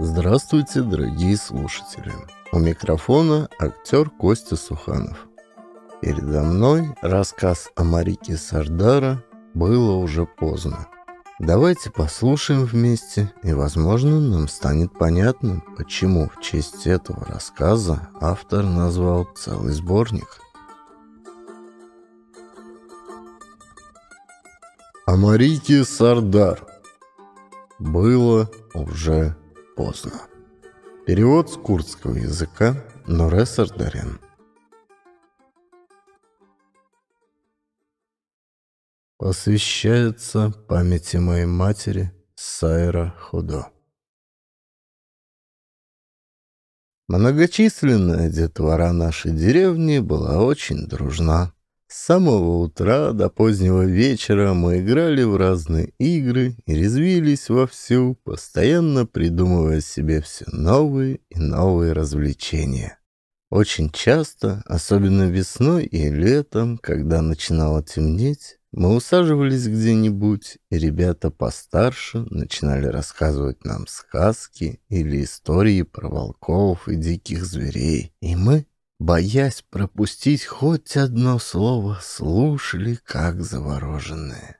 Здравствуйте, дорогие слушатели! У микрофона актер Костя Суханов. Передо мной рассказ о Марике Сардара «Было уже поздно». Давайте послушаем вместе, и, возможно, нам станет понятно, почему в честь этого рассказа автор назвал целый сборник. «Амарики Сардар было уже поздно. Перевод с курдского языка Норе Сардарян. Посвящается памяти моей матери Сайра Худо. Многочисленная детвора нашей деревни была очень дружна. С самого утра до позднего вечера мы играли в разные игры и резвились вовсю, постоянно придумывая себе все новые и новые развлечения. Очень часто, особенно весной и летом, когда начинало темнеть, мы усаживались где-нибудь, и ребята постарше начинали рассказывать нам сказки или истории про волков и диких зверей, и мы боясь пропустить хоть одно слово, слушали как завороженные.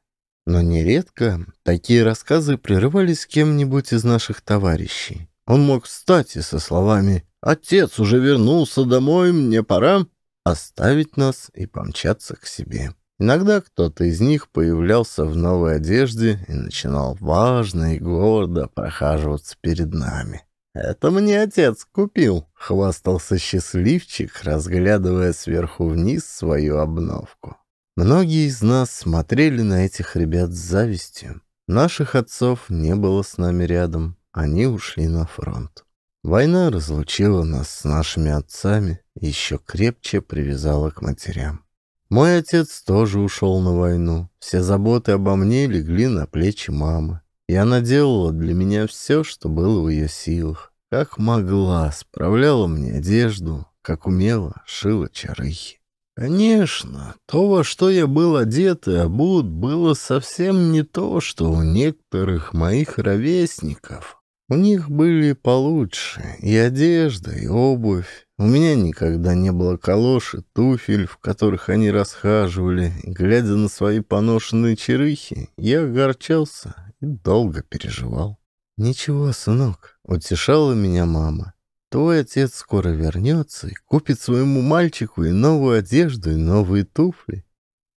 Но нередко такие рассказы прерывались кем-нибудь из наших товарищей. Он мог встать и со словами «Отец уже вернулся домой, мне пора» оставить нас и помчаться к себе. Иногда кто-то из них появлялся в новой одежде и начинал важно и гордо прохаживаться перед нами. «Это мне отец купил», — хвастался счастливчик, разглядывая сверху вниз свою обновку. Многие из нас смотрели на этих ребят с завистью. Наших отцов не было с нами рядом, они ушли на фронт. Война разлучила нас с нашими отцами и еще крепче привязала к матерям. Мой отец тоже ушел на войну. Все заботы обо мне легли на плечи мамы. И она делала для меня все, что было в ее силах. Как могла, справляла мне одежду, как умела, шила чарыхи. Конечно, то, во что я был одет и обут, было совсем не то, что у некоторых моих ровесников. У них были получше и одежда, и обувь. У меня никогда не было калош и туфель, в которых они расхаживали. Глядя на свои поношенные черыхи, я огорчался и долго переживал. «Ничего, сынок», — утешала меня мама. «Твой отец скоро вернется и купит своему мальчику и новую одежду, и новые туфли».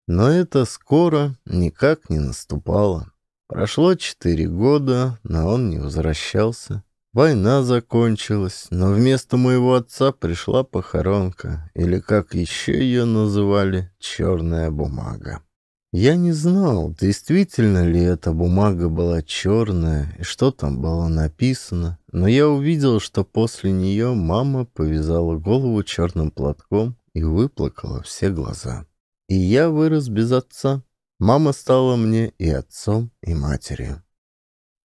Но это скоро никак не наступало. Прошло четыре года, но он не возвращался. Война закончилась, но вместо моего отца пришла похоронка, или, как еще ее называли, черная бумага. Я не знал, действительно ли эта бумага была черная и что там было написано, но я увидел, что после нее мама повязала голову черным платком и выплакала все глаза. И я вырос без отца. Мама стала мне и отцом, и матерью.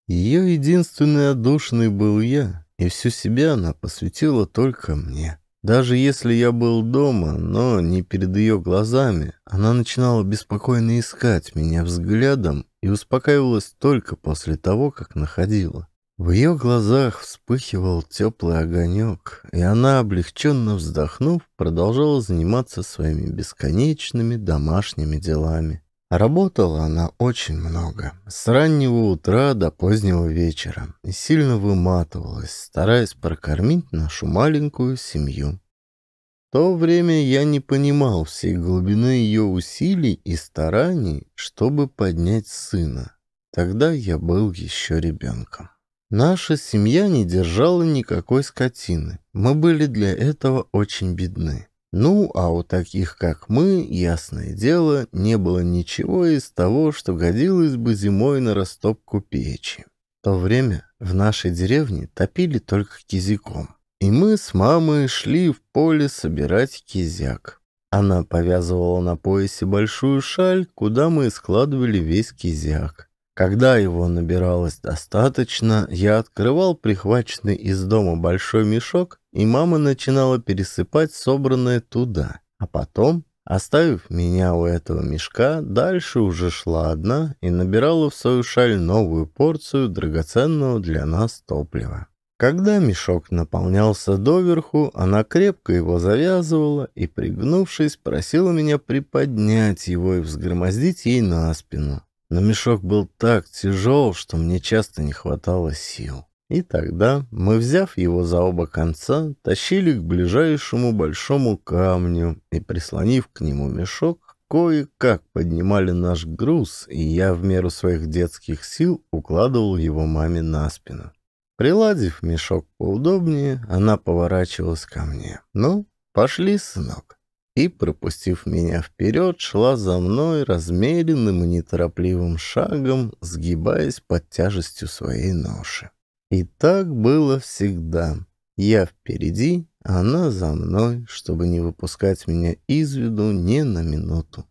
Ее единственной одушной был я, и всю себя она посвятила только мне. Даже если я был дома, но не перед ее глазами, она начинала беспокойно искать меня взглядом и успокаивалась только после того, как находила. В ее глазах вспыхивал теплый огонек, и она, облегченно вздохнув, продолжала заниматься своими бесконечными домашними делами. Работала она очень много, с раннего утра до позднего вечера, и сильно выматывалась, стараясь прокормить нашу маленькую семью. В то время я не понимал всей глубины ее усилий и стараний, чтобы поднять сына. Тогда я был еще ребенком. Наша семья не держала никакой скотины, мы были для этого очень бедны. Ну, а у таких, как мы, ясное дело, не было ничего из того, что годилось бы зимой на растопку печи. В то время в нашей деревне топили только кизиком. И мы с мамой шли в поле собирать кизяк. Она повязывала на поясе большую шаль, куда мы складывали весь кизяк. Когда его набиралось достаточно, я открывал прихваченный из дома большой мешок и мама начинала пересыпать собранное туда, а потом, оставив меня у этого мешка, дальше уже шла одна и набирала в свою шаль новую порцию драгоценного для нас топлива. Когда мешок наполнялся доверху, она крепко его завязывала и, пригнувшись, просила меня приподнять его и взгромоздить ей на спину. Но мешок был так тяжел, что мне часто не хватало сил. И тогда мы, взяв его за оба конца, тащили к ближайшему большому камню и, прислонив к нему мешок, кое-как поднимали наш груз, и я в меру своих детских сил укладывал его маме на спину. Приладив мешок поудобнее, она поворачивалась ко мне. «Ну, пошли, сынок». И, пропустив меня вперед, шла за мной размеренным и неторопливым шагом, сгибаясь под тяжестью своей ноши. И так было всегда. Я впереди, она за мной, чтобы не выпускать меня из виду ни на минуту.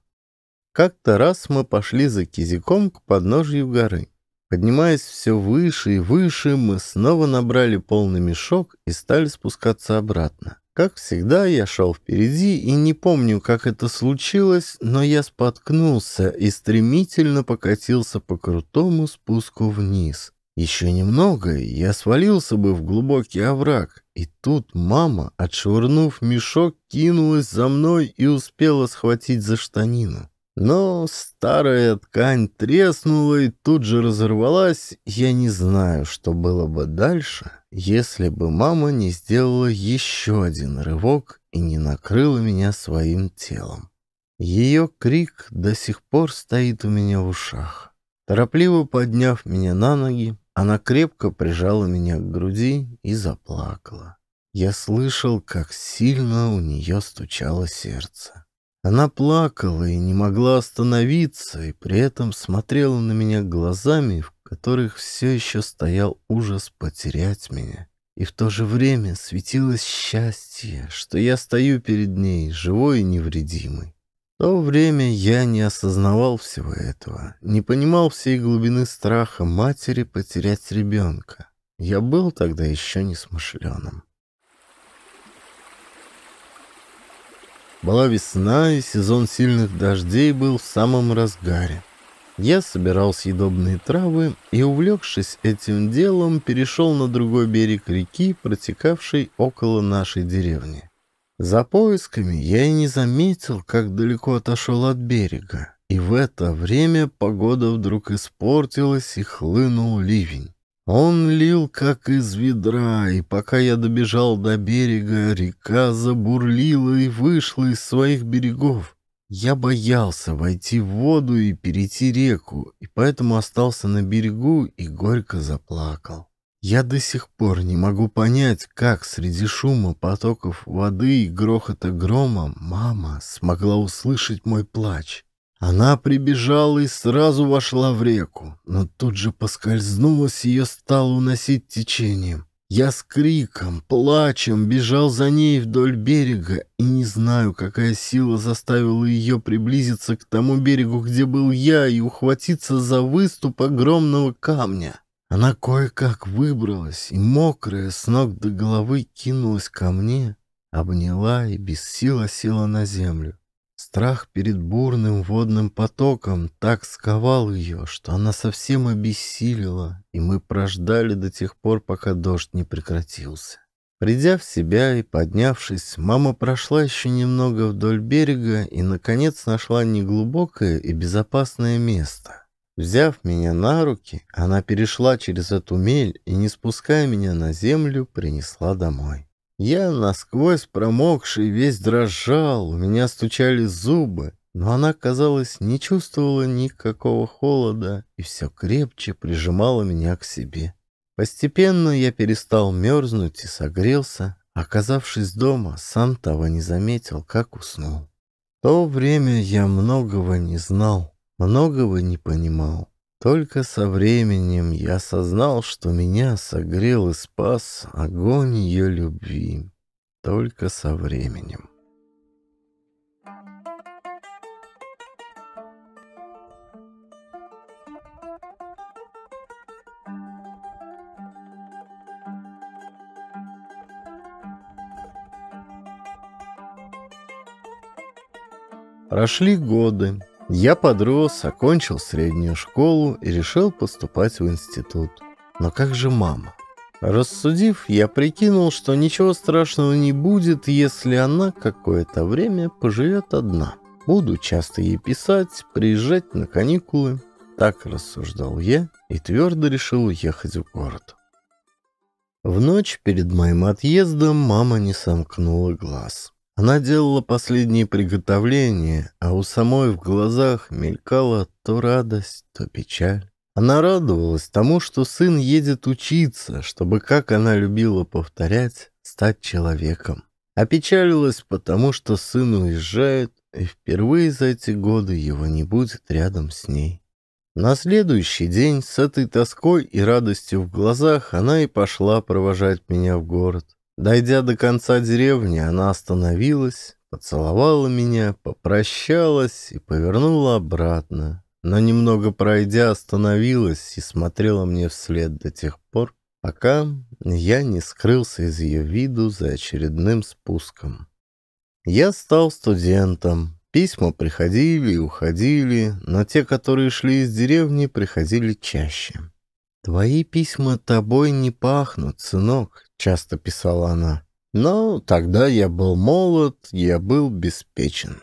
Как-то раз мы пошли за кизиком к подножью горы. Поднимаясь все выше и выше, мы снова набрали полный мешок и стали спускаться обратно. Как всегда, я шел впереди, и не помню, как это случилось, но я споткнулся и стремительно покатился по крутому спуску вниз. Еще немного, и я свалился бы в глубокий овраг, и тут мама, отшвырнув мешок, кинулась за мной и успела схватить за штанину. Но старая ткань треснула и тут же разорвалась. Я не знаю, что было бы дальше, если бы мама не сделала еще один рывок и не накрыла меня своим телом. Ее крик до сих пор стоит у меня в ушах. Торопливо подняв меня на ноги, она крепко прижала меня к груди и заплакала. Я слышал, как сильно у нее стучало сердце. Она плакала и не могла остановиться, и при этом смотрела на меня глазами, в которых все еще стоял ужас потерять меня. И в то же время светилось счастье, что я стою перед ней, живой и невредимый. В то время я не осознавал всего этого, не понимал всей глубины страха матери потерять ребенка. Я был тогда еще не смышленым. Была весна, и сезон сильных дождей был в самом разгаре. Я собирал съедобные травы и, увлекшись этим делом, перешел на другой берег реки, протекавшей около нашей деревни. За поисками я и не заметил, как далеко отошел от берега. И в это время погода вдруг испортилась и хлынул ливень. Он лил как из ведра, и пока я добежал до берега, река забурлила и вышла из своих берегов. Я боялся войти в воду и перейти реку, и поэтому остался на берегу и горько заплакал. Я до сих пор не могу понять, как среди шума потоков воды и грохота грома мама смогла услышать мой плач. Она прибежала и сразу вошла в реку, но тут же поскользнулась и ее стало уносить течением. Я с криком, плачем бежал за ней вдоль берега, и не знаю, какая сила заставила ее приблизиться к тому берегу, где был я, и ухватиться за выступ огромного камня. Она кое-как выбралась и, мокрая, с ног до головы кинулась ко мне, обняла и без сил осела на землю. Страх перед бурным водным потоком так сковал ее, что она совсем обессилила, и мы прождали до тех пор, пока дождь не прекратился. Придя в себя и поднявшись, мама прошла еще немного вдоль берега и, наконец, нашла неглубокое и безопасное место — Взяв меня на руки, она перешла через эту мель и, не спуская меня на землю, принесла домой. Я насквозь промокший, весь дрожал, у меня стучали зубы, но она, казалось, не чувствовала никакого холода и все крепче прижимала меня к себе. Постепенно я перестал мерзнуть и согрелся, оказавшись дома, сам того не заметил, как уснул. В то время я многого не знал многого не понимал. Только со временем я осознал, что меня согрел и спас огонь ее любви. Только со временем. Прошли годы, я подрос, окончил среднюю школу и решил поступать в институт. Но как же мама? Рассудив, я прикинул, что ничего страшного не будет, если она какое-то время поживет одна. Буду часто ей писать, приезжать на каникулы. Так рассуждал я и твердо решил уехать в город. В ночь перед моим отъездом мама не сомкнула глаз. Она делала последние приготовления, а у самой в глазах мелькала то радость, то печаль. Она радовалась тому, что сын едет учиться, чтобы, как она любила повторять, стать человеком. А потому, что сын уезжает, и впервые за эти годы его не будет рядом с ней. На следующий день с этой тоской и радостью в глазах она и пошла провожать меня в город. Дойдя до конца деревни, она остановилась, поцеловала меня, попрощалась и повернула обратно. Но немного пройдя, остановилась и смотрела мне вслед до тех пор, пока я не скрылся из ее виду за очередным спуском. Я стал студентом. Письма приходили и уходили, но те, которые шли из деревни, приходили чаще. «Твои письма тобой не пахнут, сынок», — часто писала она. «Но тогда я был молод, я был беспечен».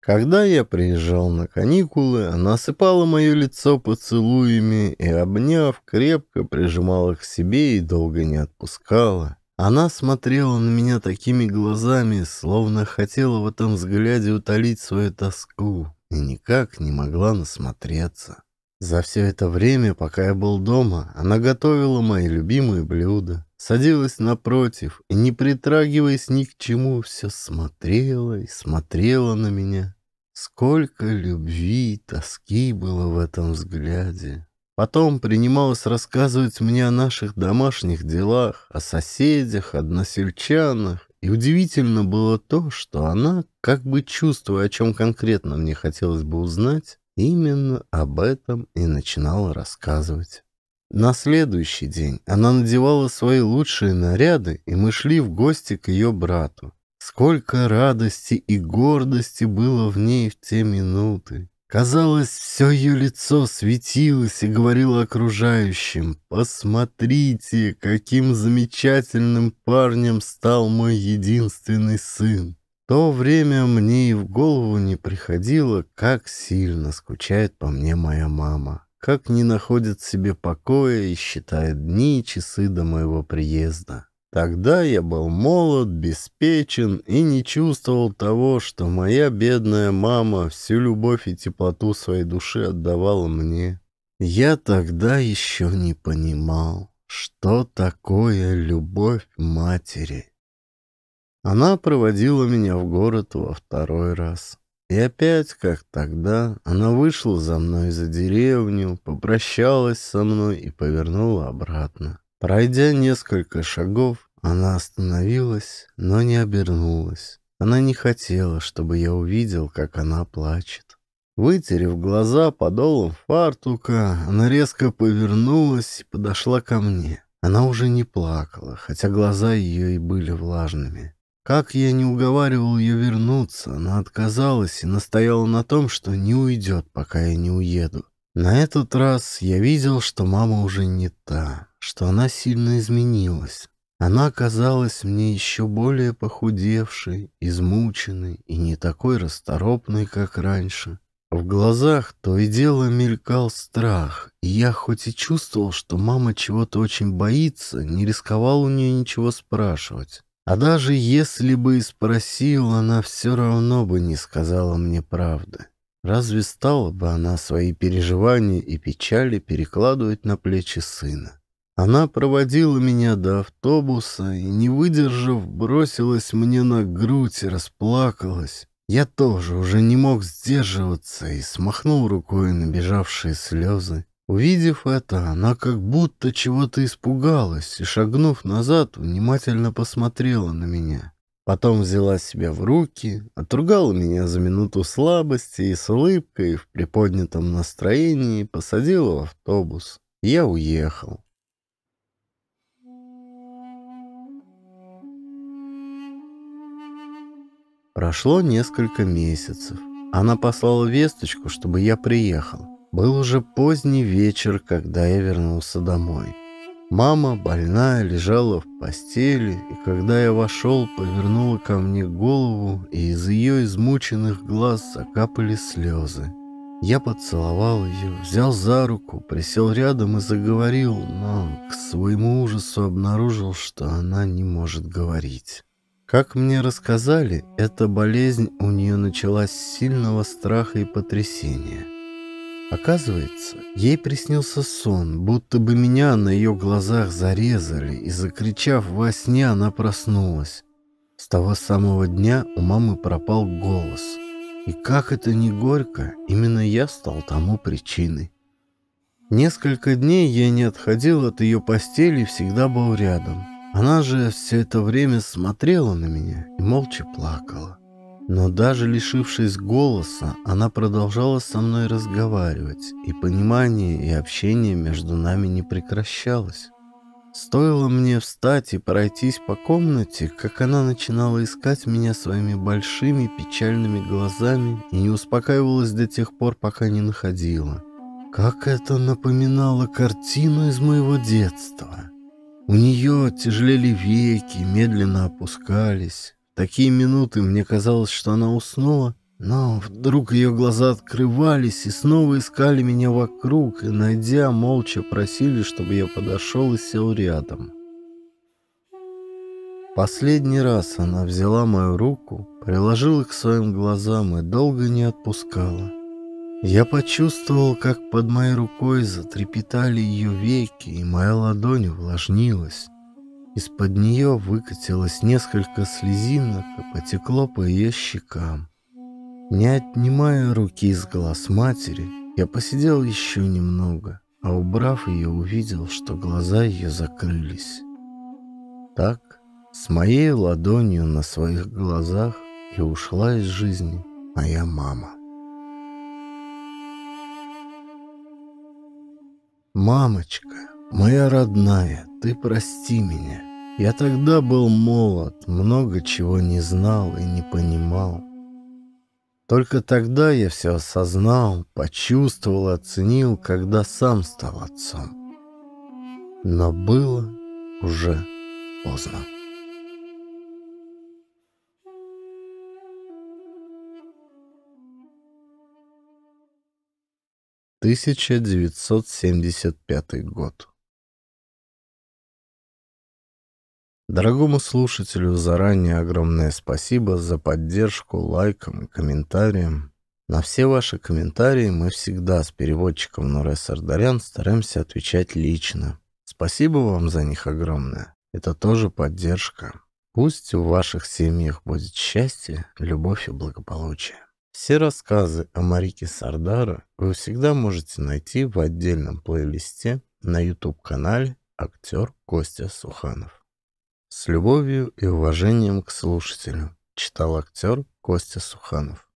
Когда я приезжал на каникулы, она сыпала мое лицо поцелуями и, обняв, крепко прижимала к себе и долго не отпускала. Она смотрела на меня такими глазами, словно хотела в этом взгляде утолить свою тоску, и никак не могла насмотреться. За все это время, пока я был дома, она готовила мои любимые блюда, садилась напротив и, не притрагиваясь ни к чему, все смотрела и смотрела на меня. Сколько любви и тоски было в этом взгляде. Потом принималась рассказывать мне о наших домашних делах, о соседях, односельчанах. И удивительно было то, что она, как бы чувствуя, о чем конкретно мне хотелось бы узнать, Именно об этом и начинала рассказывать. На следующий день она надевала свои лучшие наряды, и мы шли в гости к ее брату. Сколько радости и гордости было в ней в те минуты. Казалось, все ее лицо светилось и говорило окружающим, «Посмотрите, каким замечательным парнем стал мой единственный сын!» то время мне и в голову не приходило, как сильно скучает по мне моя мама, как не находит себе покоя и считает дни и часы до моего приезда. Тогда я был молод, беспечен и не чувствовал того, что моя бедная мама всю любовь и теплоту своей души отдавала мне. Я тогда еще не понимал, что такое любовь матери. Она проводила меня в город во второй раз. И опять, как тогда, она вышла за мной за деревню, попрощалась со мной и повернула обратно. Пройдя несколько шагов, она остановилась, но не обернулась. Она не хотела, чтобы я увидел, как она плачет. Вытерев глаза подолом фартука, она резко повернулась и подошла ко мне. Она уже не плакала, хотя глаза ее и были влажными. Как я не уговаривал ее вернуться, она отказалась и настояла на том, что не уйдет, пока я не уеду. На этот раз я видел, что мама уже не та, что она сильно изменилась. Она казалась мне еще более похудевшей, измученной и не такой расторопной, как раньше. В глазах то и дело мелькал страх, и я хоть и чувствовал, что мама чего-то очень боится, не рисковал у нее ничего спрашивать. А даже если бы и спросил, она все равно бы не сказала мне правды. Разве стала бы она свои переживания и печали перекладывать на плечи сына? Она проводила меня до автобуса и, не выдержав, бросилась мне на грудь и расплакалась. Я тоже уже не мог сдерживаться и смахнул рукой набежавшие слезы. Увидев это, она как будто чего-то испугалась и, шагнув назад, внимательно посмотрела на меня. Потом взяла себя в руки, отругала меня за минуту слабости и с улыбкой в приподнятом настроении посадила в автобус. Я уехал. Прошло несколько месяцев. Она послала весточку, чтобы я приехал. Был уже поздний вечер, когда я вернулся домой. Мама, больная, лежала в постели, и когда я вошел, повернула ко мне голову, и из ее измученных глаз закапали слезы. Я поцеловал ее, взял за руку, присел рядом и заговорил, но к своему ужасу обнаружил, что она не может говорить. Как мне рассказали, эта болезнь у нее началась с сильного страха и потрясения. Оказывается, ей приснился сон, будто бы меня на ее глазах зарезали, и, закричав во сне, она проснулась. С того самого дня у мамы пропал голос. И как это не горько, именно я стал тому причиной. Несколько дней я не отходил от ее постели и всегда был рядом. Она же все это время смотрела на меня и молча плакала. Но даже лишившись голоса, она продолжала со мной разговаривать, и понимание и общение между нами не прекращалось. Стоило мне встать и пройтись по комнате, как она начинала искать меня своими большими печальными глазами и не успокаивалась до тех пор, пока не находила. Как это напоминало картину из моего детства. У нее тяжелели веки, медленно опускались. Такие минуты мне казалось, что она уснула, но вдруг ее глаза открывались и снова искали меня вокруг, и, найдя, молча просили, чтобы я подошел и сел рядом. Последний раз она взяла мою руку, приложила к своим глазам и долго не отпускала. Я почувствовал, как под моей рукой затрепетали ее веки, и моя ладонь увлажнилась. Из-под нее выкатилось несколько слезинок и потекло по ее щекам. Не отнимая руки из глаз матери, я посидел еще немного, а убрав ее, увидел, что глаза ее закрылись. Так, с моей ладонью на своих глазах и ушла из жизни моя мама. «Мамочка!» «Моя родная, ты прости меня. Я тогда был молод, много чего не знал и не понимал. Только тогда я все осознал, почувствовал, оценил, когда сам стал отцом. Но было уже поздно. Тысяча девятьсот семьдесят пятый год. Дорогому слушателю заранее огромное спасибо за поддержку лайком и комментарием. На все ваши комментарии мы всегда с переводчиком Нуре Сардарян стараемся отвечать лично. Спасибо вам за них огромное. Это тоже поддержка. Пусть в ваших семьях будет счастье, любовь и благополучие. Все рассказы о Марике Сардара вы всегда можете найти в отдельном плейлисте на YouTube-канале «Актер Костя Суханов». С любовью и уважением к слушателю читал актер Костя Суханов.